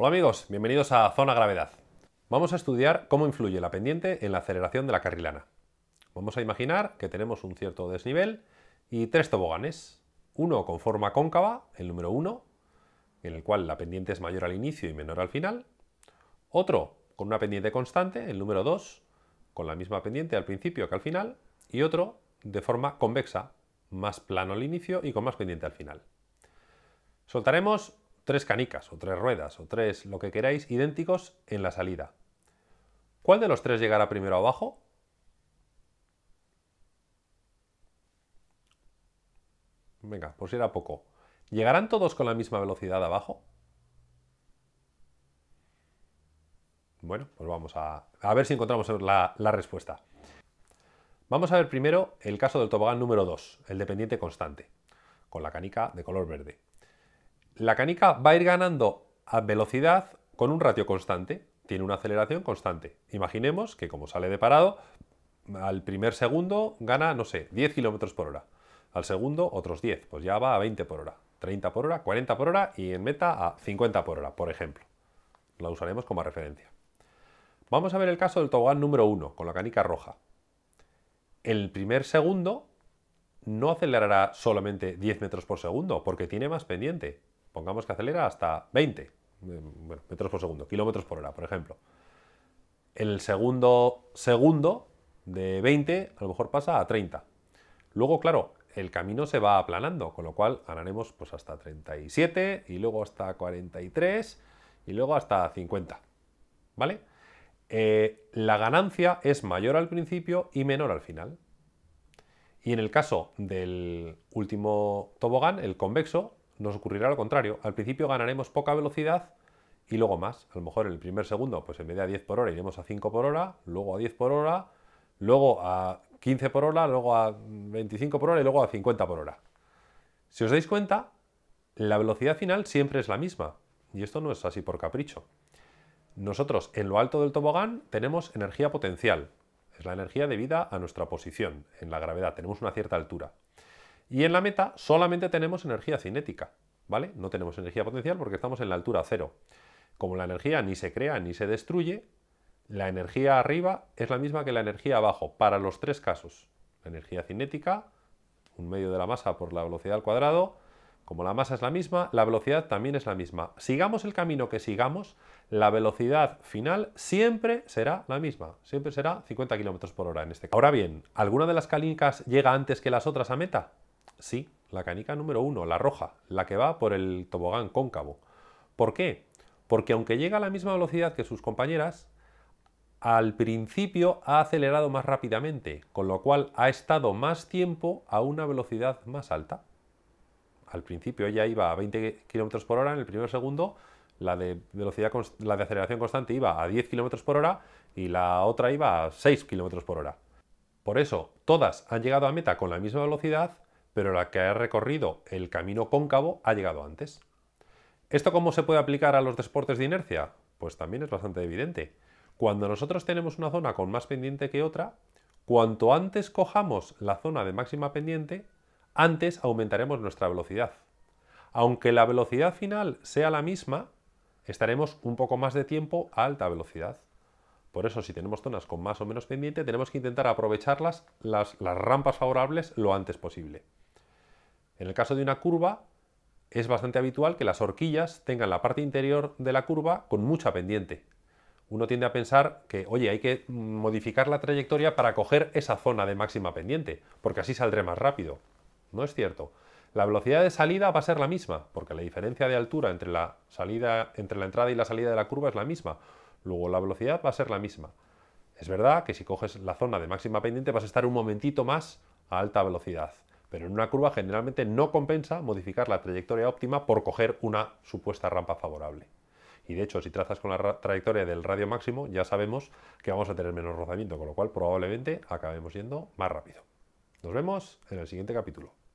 Hola amigos, bienvenidos a Zona Gravedad. Vamos a estudiar cómo influye la pendiente en la aceleración de la carrilana. Vamos a imaginar que tenemos un cierto desnivel y tres toboganes. Uno con forma cóncava, el número 1, en el cual la pendiente es mayor al inicio y menor al final. Otro con una pendiente constante, el número 2, con la misma pendiente al principio que al final. Y otro de forma convexa, más plano al inicio y con más pendiente al final. Soltaremos tres canicas, o tres ruedas, o tres lo que queráis, idénticos en la salida. ¿Cuál de los tres llegará primero abajo? Venga, pues si era poco. ¿Llegarán todos con la misma velocidad abajo? Bueno, pues vamos a, ver si encontramos la, la respuesta. Vamos a ver primero el caso del tobogán número 2, el dependiente constante, con la canica de color verde la canica va a ir ganando a velocidad con un ratio constante, tiene una aceleración constante. Imaginemos que como sale de parado, al primer segundo gana, no sé, 10 km por hora. Al segundo, otros 10, pues ya va a 20 por hora, 30 por hora, 40 por hora y en meta a 50 por hora, por ejemplo. La usaremos como referencia. Vamos a ver el caso del tobogán número 1, con la canica roja. El primer segundo no acelerará solamente 10 metros por segundo, porque tiene más pendiente, pongamos que acelera hasta 20 mm, metros por segundo, kilómetros por hora, por ejemplo. El segundo segundo de 20 a lo mejor pasa a 30. Luego, claro, el camino se va aplanando, con lo cual ganaremos pues hasta 37 y luego hasta 43 y luego hasta 50. ¿Vale? Eh, la ganancia es mayor al principio y menor al final. Y en el caso del último tobogán, el convexo, nos ocurrirá lo contrario. Al principio ganaremos poca velocidad y luego más. A lo mejor en el primer segundo, pues en vez de a 10 por hora iremos a 5 por hora, luego a 10 por hora, luego a 15 por hora, luego a 25 por hora y luego a 50 por hora. Si os dais cuenta, la velocidad final siempre es la misma. Y esto no es así por capricho. Nosotros en lo alto del tobogán tenemos energía potencial. Es la energía debida a nuestra posición en la gravedad. Tenemos una cierta altura. Y en la meta solamente tenemos energía cinética, ¿vale? No tenemos energía potencial porque estamos en la altura cero. Como la energía ni se crea ni se destruye, la energía arriba es la misma que la energía abajo para los tres casos. La energía cinética, un medio de la masa por la velocidad al cuadrado, como la masa es la misma, la velocidad también es la misma. Sigamos el camino que sigamos, la velocidad final siempre será la misma. Siempre será 50 km por hora en este caso. Ahora bien, ¿alguna de las calincas llega antes que las otras a meta? Sí, la canica número uno, la roja, la que va por el tobogán cóncavo. ¿Por qué? Porque aunque llega a la misma velocidad que sus compañeras, al principio ha acelerado más rápidamente, con lo cual ha estado más tiempo a una velocidad más alta. Al principio ella iba a 20 km por hora en el primer segundo, la de, la de aceleración constante iba a 10 km por hora y la otra iba a 6 km por hora. Por eso, todas han llegado a meta con la misma velocidad, pero la que ha recorrido el camino cóncavo ha llegado antes. ¿Esto cómo se puede aplicar a los deportes de inercia? Pues también es bastante evidente. Cuando nosotros tenemos una zona con más pendiente que otra, cuanto antes cojamos la zona de máxima pendiente, antes aumentaremos nuestra velocidad. Aunque la velocidad final sea la misma, estaremos un poco más de tiempo a alta velocidad. Por eso, si tenemos zonas con más o menos pendiente, tenemos que intentar aprovecharlas las, las rampas favorables lo antes posible. En el caso de una curva, es bastante habitual que las horquillas tengan la parte interior de la curva con mucha pendiente. Uno tiende a pensar que, oye, hay que modificar la trayectoria para coger esa zona de máxima pendiente, porque así saldré más rápido. No es cierto. La velocidad de salida va a ser la misma, porque la diferencia de altura entre la, entre la entrada y la salida de la curva es la misma. Luego la velocidad va a ser la misma. Es verdad que si coges la zona de máxima pendiente vas a estar un momentito más a alta velocidad. Pero en una curva generalmente no compensa modificar la trayectoria óptima por coger una supuesta rampa favorable. Y de hecho, si trazas con la trayectoria del radio máximo, ya sabemos que vamos a tener menos rozamiento, con lo cual probablemente acabemos yendo más rápido. Nos vemos en el siguiente capítulo.